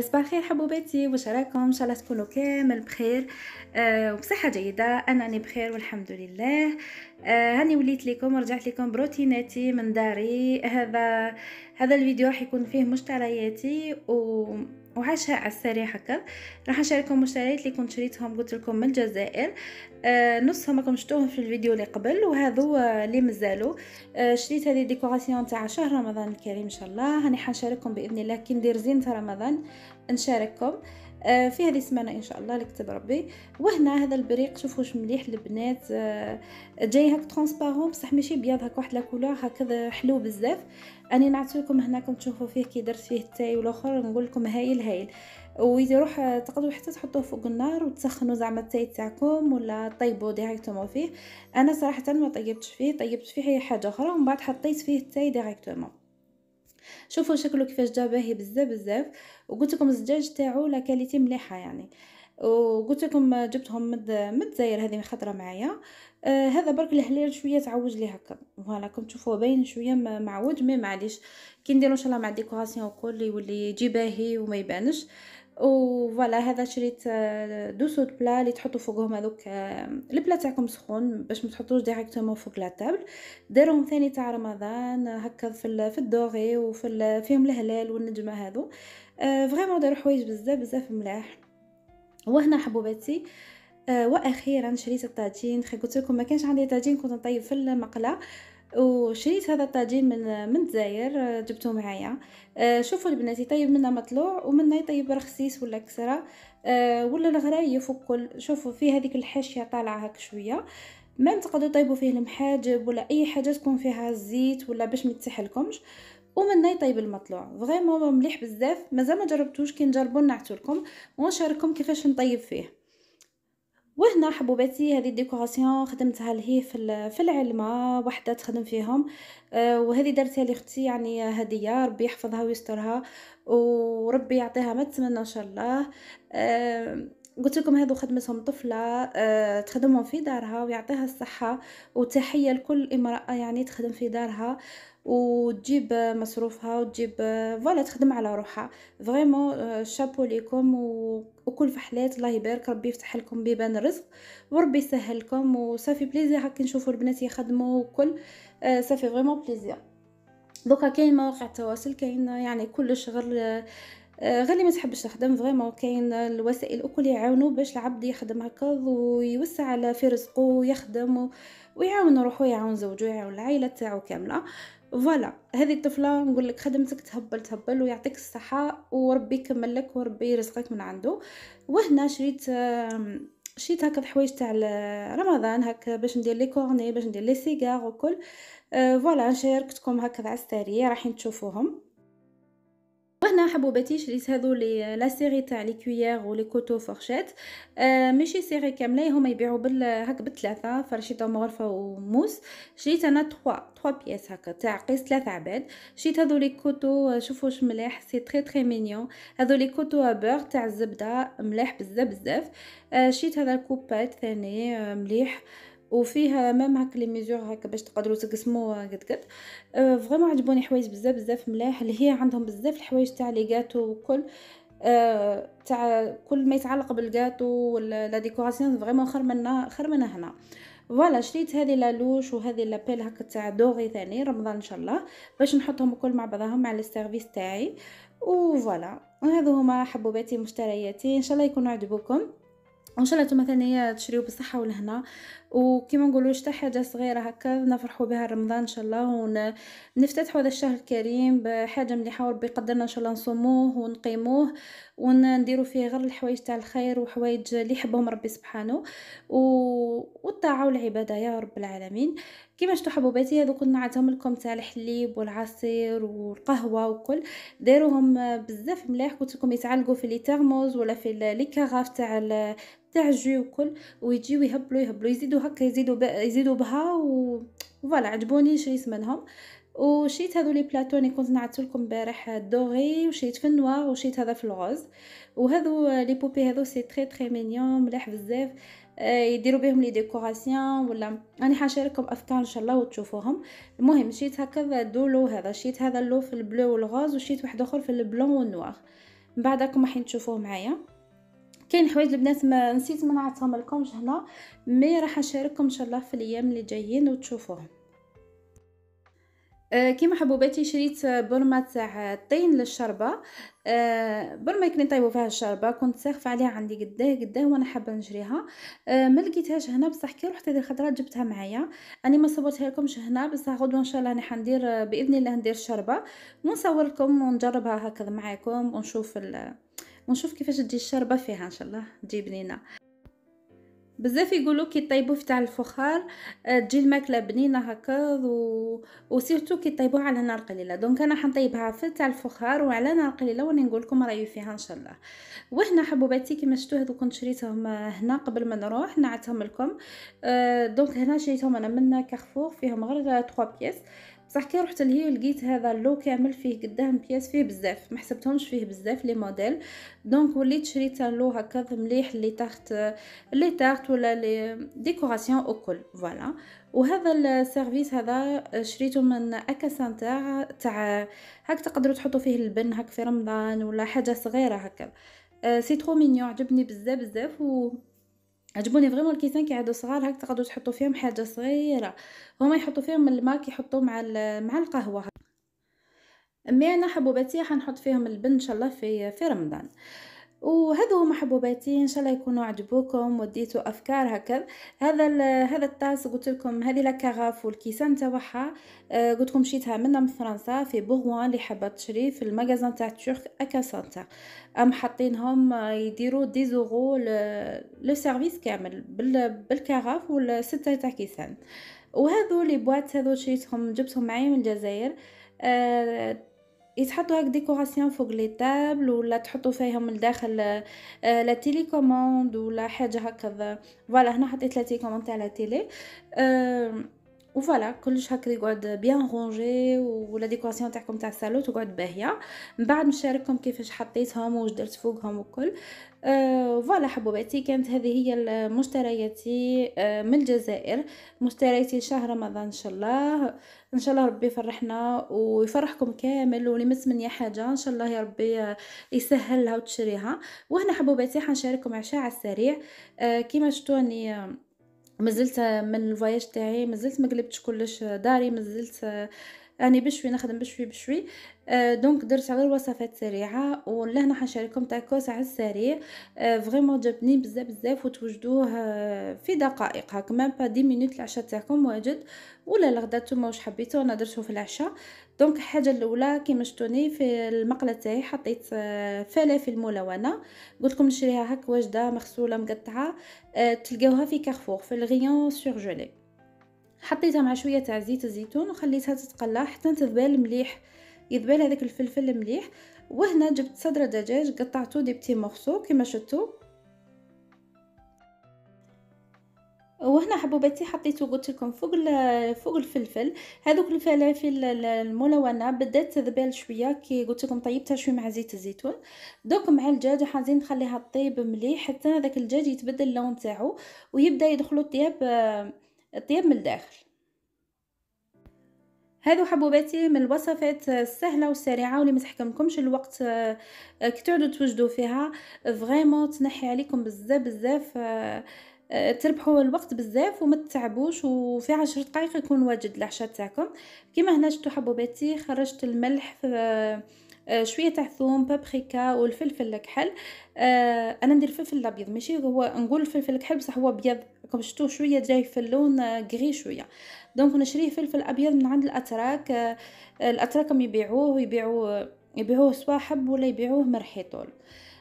صباح الخير حبوباتي واش راكم ان شاء الله تكونوا كامل بخير أه وبصحه جيده انا راني بخير والحمد لله أه هاني وليت لكم ورجعت لكم بروتيناتي من داري هذا هذا الفيديو راح يكون فيه مشترياتي و وعاشها على السريع هكا راح نشارككم مشتريات اللي كنت شريتهم قلت لكم من الجزائر آه نصهم راكم شفتوهم في الفيديو اللي قبل وهذو اللي مازالوا آه شريت هذه ديكوراسيون تاع شهر رمضان الكريم ان شاء الله راني حنشارككم باذن الله كي ندير زينه رمضان نشارككم آه، في هذه السمانه ان شاء الله اللي كتب ربي وهنا هذا البريق شوفوا واش مليح البنات آه، جاي هاك ترونسبارون بصح ماشي بيض هاك واحد لاكولور هكذا حلو بزاف اني نعطي لكم هنا كنت تشوفوا فيه كي درت فيه التاي والاخر نقول لكم هايل هايل ويروح آه، تقدروا حتى تحطوه فوق النار وتسخنوا زعما التاي تاعكم ولا طيبوا ديريكتومون فيه انا صراحه ما طيبتش فيه طيبت فيه حاجه اخرى ومن بعد حطيت فيه التاي ديريكتومون شوفوا شكله كيفاش جا باهي بزاف بزاف وقلت لكم الزجاج تاعو لا كاليتي مليحه يعني وقلت لكم جبتهم مد من الجزائر هذه خطره معايا آه هذا برك الهلال شويه تعوج لي هكا فوالا كنت باين شويه معوج مي معليش كي نديرو ان شاء الله مع ديكوراسيون وكل يولي يجي باهي وما يبانش وفوالا هذا شريت آه، دو سود بلا اللي تحطوا فوقهم هذوك آه، البلا تاعكم سخون باش ما تحطوش ديريكتومون فوق لا تابل ديرهم ثاني تاع رمضان هكا في في الدوغي وفي فيهم الهلال والنجمه هذو آه، فريمون دار حوايج بزاف بزاف ملاح وهنا حبوباتي واخيرا شريت الطاجين قلت لكم ما كانش عندي طاجين كنت نطيب في المقله وشريت هذا الطاجين من من الجزائر جبته معايا آه، شوفوا البنات يطيب منا مطلوع ومنا يطيب رخصيص ولا كسره آه، ولا الغرايف وكل شوفوا فيه هذيك الحاشيه طالعه هك شويه ما تقدروا طيبوا فيه المحاجب ولا اي حاجه تكون فيها الزيت ولا باش ما تسحلكمش ومنه يطيب المطلوع فريمون مليح بزاف مازال ما جربتوش كي نجربو لكم ونشارككم كيفاش نطيب فيه وهنا حبوباتي هذه الديكوراسيون خدمتها لهي في في العلمه وحده تخدم فيهم آه، وهذه درتها لاختي يعني هديه ربي يحفظها ويسترها وربي يعطيها ما تتمنى ان شاء الله آه، قلت لكم هذو خدمتهم طفله آه، تخدمهم في دارها ويعطيها الصحه وتحيه لكل امراه يعني تخدم في دارها وتجيب مصروفها وتجيب فوالا تخدم على روحها فريمون آه، شابو ليكم وكل فحلات الله يبارك ربي يفتح لكم بيبان الرزق وربي يسهل لكم وصافي بليزير هاك نشوفوا البنات يخدموا وكل صافي فريمون بليزير دوكا كاين مواقع التواصل كاين يعني كل شغل آه، آه، غير اللي ما تحبش تخدم فريمون كاين الوسائل الكل يعاونوا باش العبد يخدم هكا ويوسع على في رزقه ويخدم ويعاون روحو يعاون زوجو يعاون العائله تاعو كامله فوالا هذه الطفله نقول لك خدمتك تهبل تهبل ويعطيك الصحه وربي يكمل لك وربي يرزقك من عنده وهنا شريت شريت هكا الحوايج تاع رمضان هكا باش ندير لي كورني باش ندير لي سيغار وكل آه، فوالا شاركتكم هكذا على السريع راحين تشوفوهم انا حبوباتي شريت هذو لي لا سيري تاع لي كويير ولي كوتو فورشيت آه ماشي سيري كامله هما يبيعوا بال هك بثلاثه فرشيطه مغرفه وموس شريت انا 3 3 بياس هكا تاع قيس ثلاث عباد شريت هذو لي كوتو شوفوا واش مليح سي تري تري مينيون هذو لي كوتو بور تاع الزبده مليح بزاف بزاف آه شريت هذا الكوبات ثاني آه مليح آه وفيها مام هاك لي ميزور هاك باش تقدروا تقسموها قد قد أه، فريمون عجبوني حوايج بزاف بزاف ملاح اللي هي عندهم بزاف الحوايج تاع لي جاتو وكل أه، تاع كل ما يتعلق بالجاتو ولا لا ديكوراسيون فريمون خير منا خير منا هنا فوالا شريت هذه لالوش وهذه لابيل هكا تاع دوغي ثاني رمضان ان شاء الله باش نحطهم الكل مع بعضهم مع السيرفيس تاعي وفوالا هذو هما حبوباتي مشترياتي ان شاء الله يكونوا عجبوكم وان شاء الله نتوما ثاني تشريو بالصحه والهنا وكما نقولوا حتى حاجه صغيره هكا نفرحوا بها رمضان ان شاء الله ونفتتحوا هذا الشهر الكريم بحاجه مليحه وربي يقدرنا ان شاء الله نصوموه ونقيموه ونديروا فيه غير الحوايج تاع الخير وحوايج اللي يحبهم ربي سبحانه و... والطاعه والعباده يا رب العالمين كما شفتوا حبوباتي هذوك كنت نعطيهم لكم تاع الحليب والعصير والقهوه وكل داروهم بزاف مليح قلت لكم يتعلقوا في لي ولا في لي كاغاف تاع تاع الجو وكل ويجيو يهبلوا يهبلوا يزيدوا هكا يزيدوا يزيدوا بها و فوالا عجبوني شريت منهم وشيت هذو لي بلاطو اللي كنت نعدت لكم البارح دوغي وشيت في النوار وشيت هذا في الغوز وهذو لي بوبي هذو سي تري تري مينيون مليح بزاف آه، يديروا بهم لي ديكوراسيون ولا راني حنشارككم افكار ان شاء الله وتشوفوهم المهم شيت هكذا دولو هذا شيت هذا اللو في البلو والغوز وشيت واحد اخر في البلون والنوار من بعد راكم راح تشوفوه معايا كاين حوايج البنات ما نسيت ما نعطيهم لكمش هنا مي راح نشارككم ان شاء الله في الايام اللي جايين وتشوفوهم آه كيما حبوباتي شريت برمه تاع الطين للشربه آه برمه كنا نطيبوا فيها الشربه كنت ساخفه عليها عندي قداه قداه وانا حابه نجريها آه ما لقيتهاش هنا بصح كي رحت هذه الخضره جبتها معايا اني ما صورتها لكمش هنا بصح غدوه ان شاء الله راني حندير باذن الله ندير الشربه ونصور لكم ونجربها هكذا معاكم ونشوف ونشوف كيفاش تجي الشربه فيها ان شاء الله تجي بنينه بزاف يقولوا كي طيبوا في تاع الفخار آه، تجي الماكله بنينه هكا و... وسيرتو كي طيبوا على نار قليله دونك انا حنطيبها في تاع الفخار وعلى نار قليله وانا نقول لكم رايي فيها ان شاء الله وهنا حبوباتي كيما شفتوا هذو كنت شريتهم آه، هنا قبل ما نروح نعتهم لكم آه، دونك هنا شريتهم انا من كارفور فيهم غير 3 بيس بصح كي رحت لهي لقيت هذا اللو كامل فيه قدام بياس فيه بزاف ما حسبتهمش فيه بزاف لي موديل دونك وليت شريت لو هكا مليح لي تارت لي تارت ولا لي ديكوراسيون او كل فوالا وهذا السيرفيس هذا شريته من اكا سانتر تاع هاك تقدروا تحطوا فيه البن هاك في رمضان ولا حاجه صغيره هكا آه، سي ترو مينيون عجبني بزاف بزاف و عجبوني فريمون الكيسان كيعادوا صغار هاك تقدروا تحطوا فيهم حاجه صغيره هما يحطوا فيهم الماء كيحطوا مع مع القهوه مي انا حبوباتي حنحط فيهم البن ان شاء الله في في رمضان وهذو هما حبوباتي ان شاء الله يكونوا عجبوكم وديتوا افكار هكذا هذا هذا الطاس قلت لكم هذه لا كاغاف والكيسان تاعها آه، قلت لكم شريتها من فرنسا في بوغوان اللي حابه تشري في المغازان تاع اكا سانتا ام حاطينهم آه، يديروا دي زوغو لو سيرفيس كامل بالكاغاف والسته تاع كيسان وهذو لي بواط هذو شريتهم جبتهم معايا من الجزائر آه يتحطوا هاك ديكوراسيون فوق لي طابل ولا تحطوا فيهم لداخل آه، لا تيلي كوموند ولا حاجه هكذا فوالا هنا حطيت لا تيلي كوموند تاع لا تيلي أه وفوالا كلش هكا يقعد بيان رونجي ولا ديكوراسيون تاعكم تاع الصالون تقعد باهيه من بعد نشارككم كيفاش حطيتهم واش درت فوقهم وكل آه حبوباتي كانت هذه هي مشترياتي آه من الجزائر مشترياتي شهر رمضان ان شاء الله ان شاء الله ربي يفرحنا ويفرحكم كامل واللي مس مني حاجه ان شاء الله يا ربي يسهلها وتشريها وهنا حبوباتي حنشارككم عشاء على السريع آه كيما شفتوني مازلت من الفواياج تاعي مازلت ما قلبتش كلش داري مازلت راني بشوي نخدم بشوي بشوي آه دونك درت على الوصفات سريعه ولهنا حنشارككم تاكوس على السريع آه فريمون جابني بزاف بزاف وتوجدوه آه، في دقائق هاك مام با 10 مينوت العشاء تاعكم واجد ولا الغدا نتوما واش حبيتو انا درته في العشاء دونك الحاجه الاولى كيما شفتوني في المقله تاعي حطيت آه، فلافل ملونه قلت لكم نشريها هاك واجده مغسوله مقطعه آه، تلقاوها في كارفور في الغيون سورجولي حطيتها مع شويه تاع زيت الزيتون وخليتها تتقلى حتى تذبال مليح يذبال هذاك الفلفل مليح وهنا جبت صدر دجاج قطعته دي بتي مورسو كما شفتوا وهنا حبوباتي حطيته قلت لكم فوق فوق الفلفل هذوك الفلافل الملونه بدات تذبال شويه كي قلت لكم طيبتها شويه مع زيت الزيتون دوك مع الدجاج حازين نخليها طيب مليح حتى هذاك الدجاج يتبدل اللون تاعو ويبدا يدخلوا الطياب آه، الطياب من الداخل هذو حبوباتي من الوصفات السهله والسريعه واللي ما تحكمكمش الوقت آه، كي تعدوا توجدوا فيها فريمون تنحي عليكم بزاف بزاف آه، آه، تربحوا الوقت بزاف وما تتعبوش وفي عشر دقائق يكون واجد العشاء تاعكم كيما هنا شفتوا حبوباتي خرجت الملح شويه تاع ثوم بابريكا والفلفل الكحل انا ندير الفلفل الابيض ماشي هو نقول الفلفل الكحل بصح هو ابيض راكم شفتوه شويه جاي في اللون غري آه، شويه دونك نشريه فلفل ابيض من عند الاتراك آه، الاتراك يبيعوه يبيعوه يبيعوه سوا حب ولا يبيعوه مرحيطول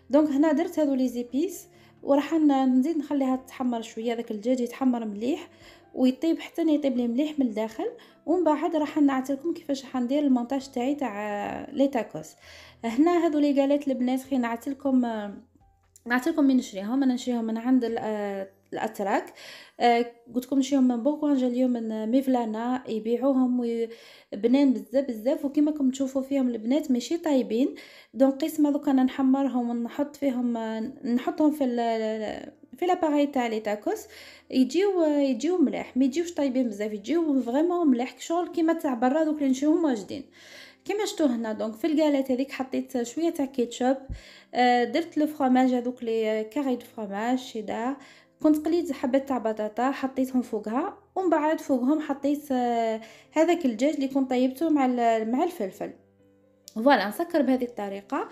دونك هنا درت هذو لي زيبيس وراح نزيد نخليها تحمر شويه داك الدجاج يتحمر مليح ويطيب حتى يطيب لي مليح من الداخل ومن بعد راح لكم كيفاش راح ندير المونتاج تاعي تاع آه، لي تاكوس هنا هذو لي غاليت البنات خي نعطي لكم من نشريهم انا نشريهم من عند الاتراك آه، قلت لكم نشيهم من بوكوانجا اليوم من ميفلانا يبيعوهم بنان بزاف بزاف وكما راكم تشوفوا فيهم البنات ماشي طايبين دونك قسمه دوك انا نحمرهم ونحط فيهم نحطهم في في لاباري تاع لي تاكوس يجيو يجيو ملاح ما يجيوش طايبين بزاف يجيو فريمون ملاح شغل كيما تاع برا دوك اللي نشوهم واجدين كما شفتوا هنا دونك في الكالات هذيك حطيت شويه تاع كيتشوب آه، درت لو فرماج هذوك لي كاري دو فروماج شيدار كنت قليت حبات تاع بطاطا حطيتهم فوقها ومن بعد فوقهم حطيت آه، هذاك الدجاج اللي كنت طيبته مع مع الفلفل فوالا نسكر بهذه الطريقه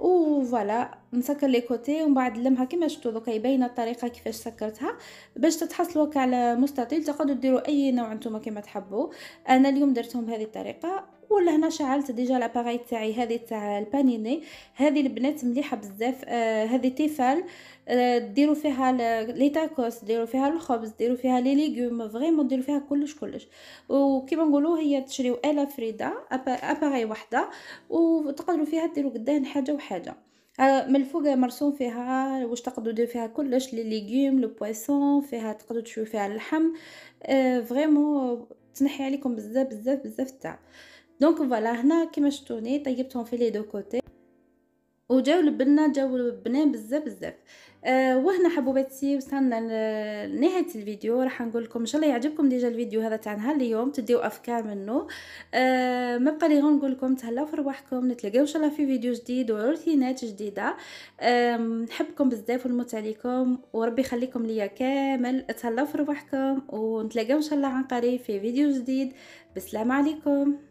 و فوالا نسكر لي كوتي ومن بعد نلمها كما شفتوا دوكا باينه الطريقه كيفاش سكرتها باش تتحصلوا كاع على مستطيل تقدروا ديروا اي نوع نتوما كما تحبوا انا اليوم درتهم بهذه الطريقه ولا هنا شعلت ديجا لاباغاي تاعي هذه تاع البانيني هذه البنات مليحه بزاف آه هذه تيفال Euh, ديروا فيها لي تاكوس ديروا فيها الخبز ديروا فيها لي ليغوم فريمون ديروا فيها كلش كلش وكيما نقولوا هي تشريو الا فريده اباري وحده وتقدروا فيها ديروا قدام حاجه وحاجه آه، من الفوق مرسوم فيها واش تقدروا ديروا فيها كلش لي ليغوم لو بويسون فيها تقدروا تشويو فيها اللحم آه، فريمون تنحي عليكم بزاف بزاف بزاف تاع دونك فوالا هنا كيما شفتوني طيبتهم في لي دو كوتي وجاو لبنا جاو لبنا بزاف بزاف أه وهنا حبوباتي وصلنا لنهايه الفيديو راح نقول لكم ان شاء الله يعجبكم ديجا الفيديو هذا تاع نهار اليوم تديو افكار منه أه ما بقى لي غير نقول لكم تهلاو في رواحكم نتلاقاو ان شاء الله في فيديو جديد وروتينات جديده أه نحبكم بزاف ونموت عليكم وربي يخليكم ليا كامل تهلاو في رواحكم ونتلاقاو ان شاء الله عن قريب في فيديو جديد بالسلامه عليكم